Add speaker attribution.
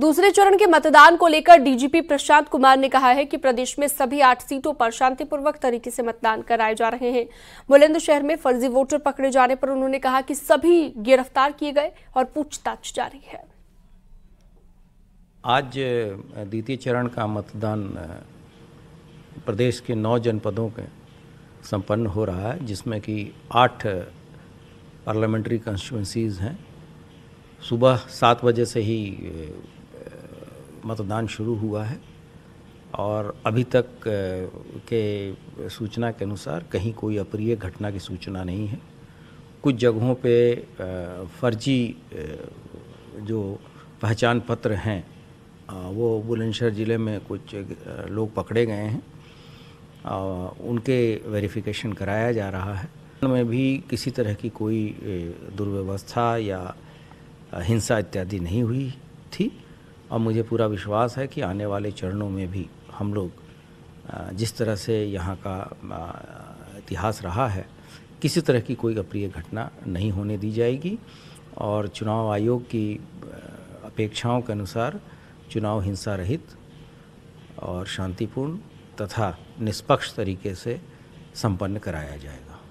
Speaker 1: दूसरे चरण के मतदान को लेकर डीजीपी प्रशांत कुमार ने कहा है कि प्रदेश में सभी आठ सीटों पर शांतिपूर्वक तरीके से मतदान कराए जा रहे हैं बुलंदशहर में फर्जी वोटर पकड़े जाने पर उन्होंने कहा कि सभी गिरफ्तार किए गए और पूछताछ जारी है
Speaker 2: आज द्वितीय चरण का मतदान प्रदेश के नौ जनपदों के संपन्न हो रहा है जिसमें कि आठ पार्लियामेंट्री कॉन्स्टिट्युएंसीज हैं सुबह सात बजे से ही मतदान शुरू हुआ है और अभी तक के सूचना के अनुसार कहीं कोई अप्रिय घटना की सूचना नहीं है कुछ जगहों पे फर्जी जो पहचान पत्र हैं वो बुलंदशहर ज़िले में कुछ लोग पकड़े गए हैं उनके वेरिफिकेशन कराया जा रहा है में भी किसी तरह की कोई दुर्व्यवस्था या हिंसा इत्यादि नहीं हुई थी और मुझे पूरा विश्वास है कि आने वाले चरणों में भी हम लोग जिस तरह से यहाँ का इतिहास रहा है किसी तरह की कोई अप्रिय घटना नहीं होने दी जाएगी और चुनाव आयोग की अपेक्षाओं के अनुसार चुनाव हिंसा रहित और शांतिपूर्ण तथा निष्पक्ष तरीके से संपन्न कराया जाएगा